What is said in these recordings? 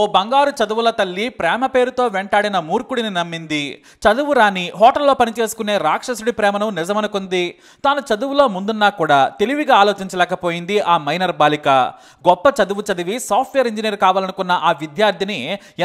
ఓ బంగారు చదువుల తల్లి ప్రేమ పేరుతో వెంటాడిన మూర్ఖుడిని నమ్మింది చదువు రాని హోటల్లో పనిచేసుకునే రాక్షసుడి ప్రేమను నిజమనుకుంది తాను చదువులో ముందున్నా కూడా తెలివిగా ఆలోచించలేకపోయింది ఆ మైనర్ బాలిక గొప్ప చదువు చదివి సాఫ్ట్వేర్ ఇంజనీర్ కావాలనుకున్న ఆ విద్యార్థిని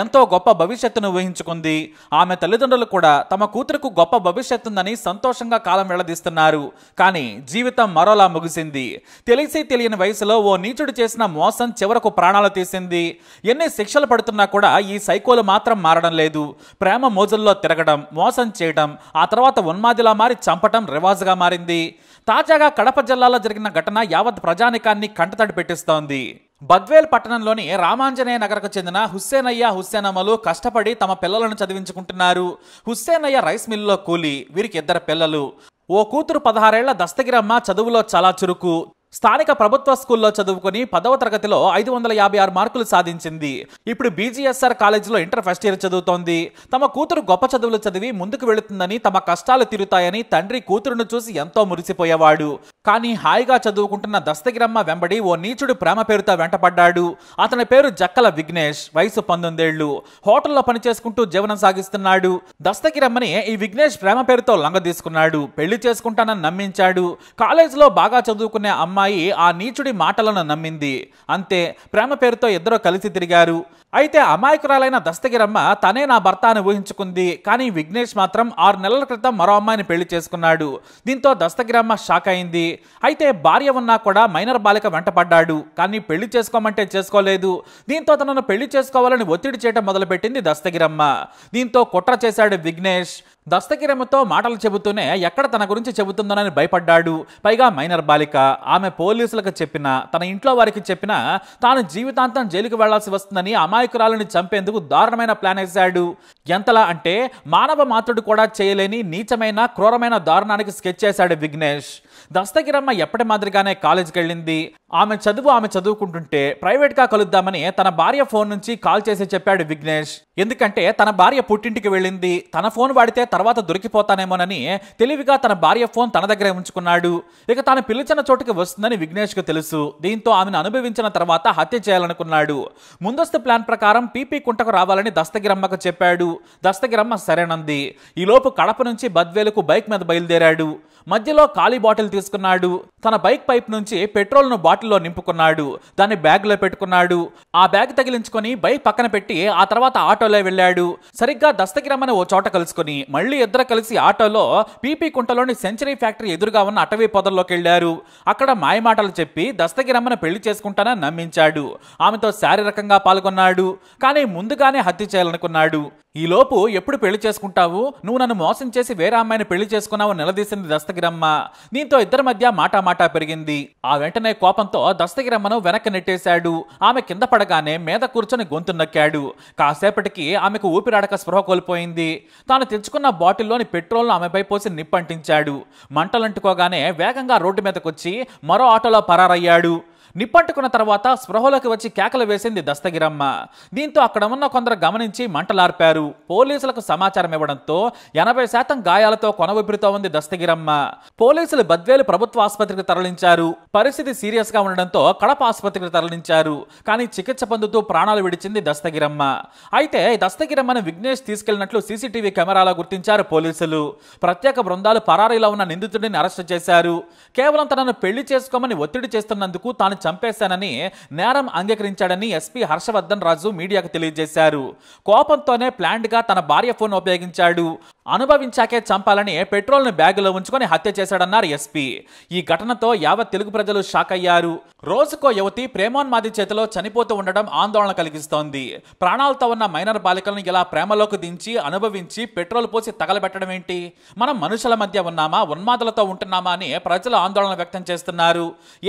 ఎంతో గొప్ప భవిష్యత్తును ఊహించుకుంది ఆమె తల్లిదండ్రులు కూడా తమ కూతురుకు గొప్ప భవిష్యత్తుందని సంతోషంగా కాలం వెళ్లదీస్తున్నారు కానీ జీవితం మరోలా ముగిసింది తెలిసి తెలియని వయసులో ఓ నీచుడు చేసిన మోసం చివరకు ప్రాణాలు తీసింది ఎన్ని శిక్ష శిక్షలు పడుతున్నా కూడా ఈ సైకోలు మాత్రం మారడం లేదు ప్రేమ మోజుల్లో తిరగడం మోసం చేయడం ఆ తర్వాత ఉన్మాదిలా మారి చంపటం రివాజుగా మారింది తాజాగా కడప జిల్లాలో జరిగిన ఘటన యావత్ ప్రజానికాన్ని కంటతడి పెట్టిస్తోంది బద్వేల్ పట్టణంలోని రామాంజనేయ నగరకు చెందిన హుస్సేనయ్య హుస్సేనమ్మలు కష్టపడి తమ పిల్లలను చదివించుకుంటున్నారు హుస్సేనయ్య రైస్ మిల్లులో కూలి వీరికి ఇద్దరు పిల్లలు ఓ కూతురు పదహారేళ్ల దస్తగిరమ్మ చదువులో చాలా చురుకు స్థానిక ప్రభుత్వ స్కూల్లో చదువుకుని పదవ తరగతిలో ఐదు వందల యాభై ఆరు మార్కులు సాధించింది ఇప్పుడు బీజీఎస్ఆర్ కాలేజీలో ఇంటర్ ఫస్ట్ ఇయర్ చదువుతోంది తమ కూతురు గొప్ప చదువులు చదివి ముందుకు వెళుతుందని తమ కష్టాలు తీరుతాయని తండ్రి కూతురును చూసి ఎంతో మురిసిపోయేవాడు కానీ హాయిగా చదువుకుంటున్న దస్తగిరమ్మ వెంబడి ఓ నీచుడు ప్రేమ పేరుతో వెంటపడ్డాడు అతని పేరు జక్కల విఘ్నేష్ వయసు పంతొమ్మిదేళ్లు హోటల్లో పనిచేసుకుంటూ జీవనం సాగిస్తున్నాడు దస్తగిరమ్మని ఈ విఘ్నేష్ ప్రేమ పేరుతో లంగ తీసుకున్నాడు పెళ్లి చేసుకుంటానని నమ్మించాడు కాలేజీలో బాగా చదువుకునే అమ్మ అమ్మాయి ఆ నీచుడి మాటలను నమ్మింది అంతే ప్రేమ పేరుతో ఇద్దరు కలిసి తిరిగారు అయితే అమాయకురాలైన దస్తగిరమ్మ తనే నా భర్త అని ఊహించుకుంది కానీ విఘ్నేష్ మాత్రం ఆరు నెలల క్రితం మరో అమ్మాయిని పెళ్లి చేసుకున్నాడు దీంతో దస్తగిరమ్మ షాక్ అయింది అయితే భార్య ఉన్నా కూడా మైనర్ బాలిక వెంటపడ్డాడు కానీ పెళ్లి చేసుకోమంటే చేసుకోలేదు దీంతో తనను పెళ్లి చేసుకోవాలని ఒత్తిడి చేయటం మొదలుపెట్టింది దస్తగిరమ్మ దీంతో కుట్ర చేశాడు విఘ్నేష్ దస్తగిరమ్మతో మాటలు చెబుతూనే ఎక్కడ తన గురించి చెబుతుందోనని భయపడ్డాడు పైగా మైనర్ బాలిక ఆమె పోలీసులకు చెప్పినా తన ఇంట్లో వారికి చెప్పినా తాను జీవితాంతం జైలుకు వెళ్లాల్సి వస్తుందని అమ్మాయి నాయకురాలని చంపేందుకు దారుణమైన ప్లాన్ వేశాడు ఎంతలా అంటే మానవ మాతృడు కూడా చేయలేని నీచమైన క్రూరమైన దారుణానికి స్కెచ్ చేశాడు విఘ్నేష్ దస్తగిరమ్మ ఎప్పటి మాదిరిగానే కాలేజీకి వెళ్ళింది ఆమె చదువు ఆమె చదువుకుంటుంటే ప్రైవేట్గా కలుద్దామని తన భార్య ఫోన్ నుంచి కాల్ చేసి చెప్పాడు విఘ్నేష్ ఎందుకంటే తన భార్య పుట్టింటికి వెళ్ళింది తన ఫోన్ వాడితే తర్వాత దొరికిపోతానేమోనని తెలివిగా తన భార్య ఫోన్ తన దగ్గరే ఉంచుకున్నాడు ఇక తాను పిలిచిన చోటుకి వస్తుందని విఘ్నేష్కు తెలుసు దీంతో ఆమెను అనుభవించిన తర్వాత హత్య చేయాలనుకున్నాడు ముందస్తు ప్లాన్ ప్రకారం పీపీ కుంటకు రావాలని దస్తగిరమ్మకు చెప్పాడు దస్తగిరమ్మ సరేనంది ఈలోపు కడప నుంచి బద్వేలకు బైక్ మీద బయలుదేరాడు మధ్యలో ఖాళీ బాటిల్ తీసుకున్నాడు తన బైక్ పైప్ నుంచి పెట్రోల్ను బాటిల్లో నింపుకున్నాడు దాన్ని బ్యాగ్లో పెట్టుకున్నాడు ఆ బ్యాగ్ తగిలించుకొని బైక్ పక్కన పెట్టి ఆ తర్వాత ఆటోలో వెళ్ళాడు సరిగ్గా దస్తగిరమ్మని ఓ చోట కలుసుకుని మళ్ళీ ఇద్దరు కలిసి ఆటోలో పీపీ కుంటలోని సెంచరీ ఫ్యాక్టరీ ఎదురుగా ఉన్న అటవీ పొదల్లోకి వెళ్లారు అక్కడ మాయమాటలు చెప్పి దస్తగిరమ్మను పెళ్లి చేసుకుంటానని నమ్మించాడు ఆమెతో శారీరకంగా పాల్గొన్నాడు కానీ ముందుగానే హత్య చేయాలనుకున్నాడు ఈలోపు ఎప్పుడు పెళ్లి చేసుకుంటావు నువ్వు నన్ను మోసం చేసి వేరే అమ్మాయిని పెళ్లి చేసుకున్నావు నిలదీసింది దస్తగిరమ్మ దీంతో ఇద్దరి మధ్య మాటామాటా పెరిగింది ఆ వెంటనే కోపంతో దస్తగిరమ్మను వెనక్కి నెట్టేశాడు ఆమె కింద పడగానే మీద కూర్చొని గొంతు నొక్కాడు కాసేపటికి ఆమెకు ఊపిరాడక స్పృహ కోల్పోయింది తాను తెచ్చుకున్న బాటిల్లోని పెట్రోల్ను ఆమెపై పోసి నిప్పంటించాడు మంటలంటుకోగానే వేగంగా రోడ్డు మీదకొచ్చి మరో ఆటోలో పరారయ్యాడు నిప్పంటుకున్న తర్వాత స్పృహలోకి వచ్చి కేకలు వేసింది దస్తగిరమ్మ దీంతో అక్కడ ఉన్న కొందరు గమనించి మంటలార్పారు పోలీసులకు సమాచారం ఇవ్వడంతో ఎనభై శాతం గాయాలతో కొనవిపిరితో ఉంది దస్తగిరమ్మ పోలీసులు బద్వేలు ప్రభుత్వ ఆసుపత్రికి తరలించారు పరిస్థితి సీరియస్ గా ఉండడంతో కడప ఆసుపత్రికి తరలించారు కానీ చికిత్స పొందుతూ ప్రాణాలు విడిచింది దస్తగిరమ్మ అయితే దస్తగిరమ్మను విఘ్నేష్ తీసుకెళ్లినట్లు సీసీటీవీ కెమెరాలో గుర్తించారు పోలీసులు ప్రత్యేక బృందాలు పరారీలో ఉన్న నిందితుడిని అరెస్టు చేశారు కేవలం తనను పెళ్లి చేసుకోమని ఒత్తిడి చేస్తున్నందుకు తాను చంపేశానని నేరం అంగీకరించాడని ఎస్పీ హర్షవర్ధన్ రాజు మీడియాకు తెలియజేశారు కోపంతోనే ప్లాండ్గా తన భార్య ఫోన్ ఉపయోగించాడు అనుభవించాకే చంపాలని పెట్రోల్ను బ్యాగులో ఉంచుకొని హత్య చేశాడన్నారు ఎస్పీ ఈ ఘటనతో యావత్ తెలుగు ప్రజలు షాక్ అయ్యారు రోజుకో యువతి ప్రేమోన్మాది చేతిలో చనిపోతూ ఉండడం ఆందోళన కలిగిస్తోంది ప్రాణాలతో ఉన్న మైనర్ బాలికలను ఇలా ప్రేమలోకి దించి అనుభవించి పెట్రోల్ పోసి తగలబెట్టడం ఏంటి మనం మనుషుల మధ్య ఉన్నామా ఉన్మాదులతో ఉంటున్నామా అని ప్రజలు ఆందోళన వ్యక్తం చేస్తున్నారు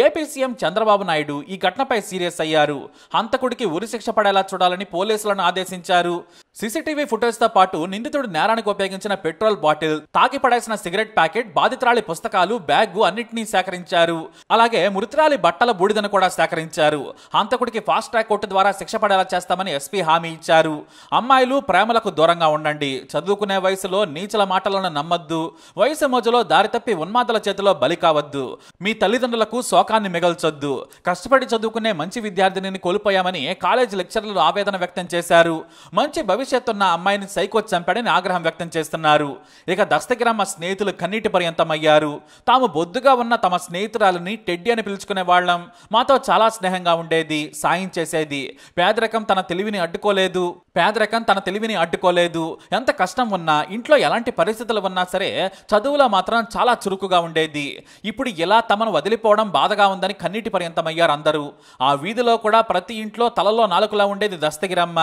ఏపీ సీఎం చంద్రబాబు నాయుడు ఈ ఘటనపై సీరియస్ అయ్యారు హంతకుడికి ఉరిశిక్ష పడేలా చూడాలని పోలీసులను ఆదేశించారు సీసీటీవీ ఫుటేజ్తో పాటు నిందితుడు నేరానికి ఉపయోగించారు సేకరించిన పెట్రోల్ బాటిల్ తాకి సిగరెట్ ప్యాకెట్ బాధితురాలి పుస్తకాలు బ్యాగ్ అన్నింటినీ సేకరించారు అలాగే మృతురాలి బట్టల బూడిదను కూడా సేకరించారు హంతకుడికి ఫాస్ట్ ట్రాక్ కోర్టు ద్వారా శిక్ష పడేలా చేస్తామని ఎస్పీ హామీ ఇచ్చారు అమ్మాయిలు ప్రేమలకు దూరంగా ఉండండి చదువుకునే వయసులో నీచల మాటలను నమ్మద్దు వయసు మోజులో దారితప్పి ఉన్మాదల చేతిలో బలి కావద్దు మీ తల్లిదండ్రులకు శోకాన్ని మిగల్చొద్దు కష్టపడి చదువుకునే మంచి విద్యార్థిని కోల్పోయామని కాలేజ్ లెక్చర్లు ఆవేదన వ్యక్తం చేశారు మంచి భవిష్యత్తున్న అమ్మాయిని సైకో చంపాడని ఆగ్రహం వ్యక్తం చేశారు చేస్తున్నారు ఇక దస్తగిరామ స్నేహితులు కన్నీటి పర్యంతమయ్యారు తాము బొద్దుగా ఉన్న తమ స్నేహితురాలని టెడ్డి అని పిలుచుకునే వాళ్ళం మాతో చాలా స్నేహంగా ఉండేది సాయం చేసేది పేదరికం తన తెలివిని అడ్డుకోలేదు పేదరికం తన తెలివిని అడ్డుకోలేదు ఎంత కష్టం ఉన్నా ఇంట్లో ఎలాంటి పరిస్థితులు ఉన్నా సరే చదువులో మాత్రం చాలా చురుకుగా ఉండేది ఇప్పుడు ఇలా తమను వదిలిపోవడం బాధగా ఉందని కన్నీటి పర్యంతమయ్యారు అందరూ ఆ వీధిలో కూడా ప్రతి ఇంట్లో తలలో నాలుకలా ఉండేది దస్తగిరమ్మ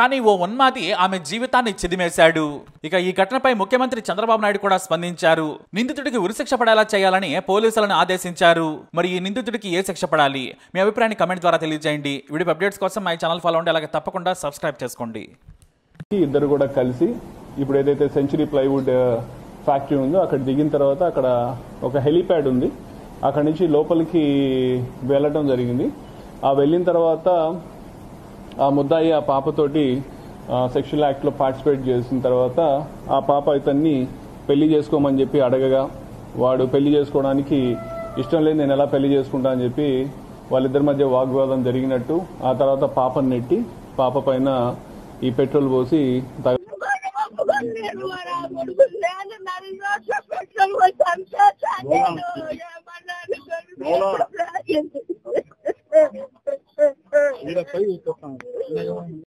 కానీ ఓ ఉన్మాది ఆమె జీవితాన్ని చెదిమేశాడు ఇక ఈ ఘటన ఘటనపై ముఖ్యమంత్రి చంద్రబాబు నాయుడు కూడా స్పందించారు నిందితుడికి ఉరిశిక్ష పడేలా చేయాలని పోలీసులను ఆదేశించారు మరి ఈ నిందితుడికి ఏ శిక్ష పడాలి మీ అభిప్రాయాన్ని కమెంట్ ద్వారా తెలియజేయండి వీడియో అప్డేట్స్ కోసం మా ఛానల్ ఫాలో ఉండే అలాగే తప్పకుండా సబ్స్క్రైబ్ చేసుకోండి ఇద్దరు కూడా కలిసి ఇప్పుడు ఏదైతే సెంచరీ ప్లైవుడ్ ఫ్యాక్టరీ ఉందో అక్కడ దిగిన తర్వాత అక్కడ ఒక హెలీప్యాడ్ ఉంది అక్కడి నుంచి లోపలికి వెళ్ళడం జరిగింది ఆ వెళ్ళిన తర్వాత ఆ ముద్దాయి ఆ పాపతోటి సెక్షువల్ యాక్ట్లో పార్టిసిపేట్ చేసిన తర్వాత ఆ పాప ఇతన్ని పెళ్లి చేసుకోమని చెప్పి అడగగా వాడు పెళ్లి చేసుకోవడానికి ఇష్టం లేదు నేను ఎలా పెళ్లి చేసుకుంటా అని చెప్పి వాళ్ళిద్దరి మధ్య వాగ్వాదం జరిగినట్టు ఆ తర్వాత పాపను నెట్టి పాప పైన ఈ పెట్రోల్ పోసి